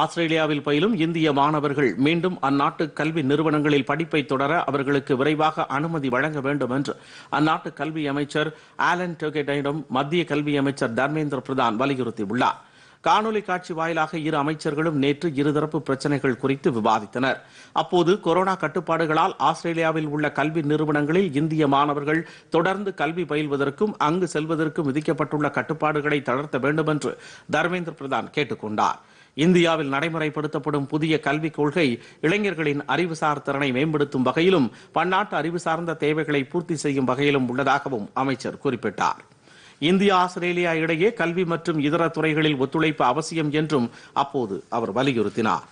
ஆஸ்திரேலியாவில் பயிலும் இந்திய மாணவர்கள் மீண்டும் அந்நாட்டு கல்வி நிறுவனங்களில் படிப்பை தொடர அவர்களுக்கு விரைவாக அனுமதி வழங்க வேண்டும் என்று அந்நாட்டு கல்வி அமைச்சர் ஆலன் டோகேடனிடம் மத்திய கல்வி அமைச்சர் தர்மேந்திர பிரதான் வலியுறுத்தியுள்ளார் காணொலி காட்சி வாயிலாக இரு அமைச்சர்களும் நேற்று இருதரப்பு பிரச்சினைகள் குறித்து விவாதித்தனர் அப்போது கொரோனா கட்டுப்பாடுகளால் ஆஸ்திரேலியாவில் உள்ள கல்வி நிறுவனங்களில் இந்திய மாணவர்கள் தொடர்ந்து கல்வி பயில்வதற்கும் அங்கு செல்வதற்கும் விதிக்கப்பட்டுள்ள கட்டுப்பாடுகளை தளர்த்த வேண்டும் என்று தர்மேந்திர பிரதான் கேட்டுக் கொண்டாா் இந்தியாவில் நடைமுறைப்படுத்தப்படும் புதிய கல்விக் கொள்கை இளைஞர்களின் அறிவுசார் திறனை மேம்படுத்தும் வகையிலும் பன்னாட்டு அறிவு சார்ந்த தேவைகளை பூர்த்தி செய்யும் வகையிலும் உள்ளதாகவும் அமைச்சர் குறிப்பிட்டார் இந்தியா ஆஸ்திரேலியா இடையே கல்வி மற்றும் இதர துறைகளில் ஒத்துழைப்பு அவசியம் என்றும் அப்போது அவர் வலியுறுத்தினார்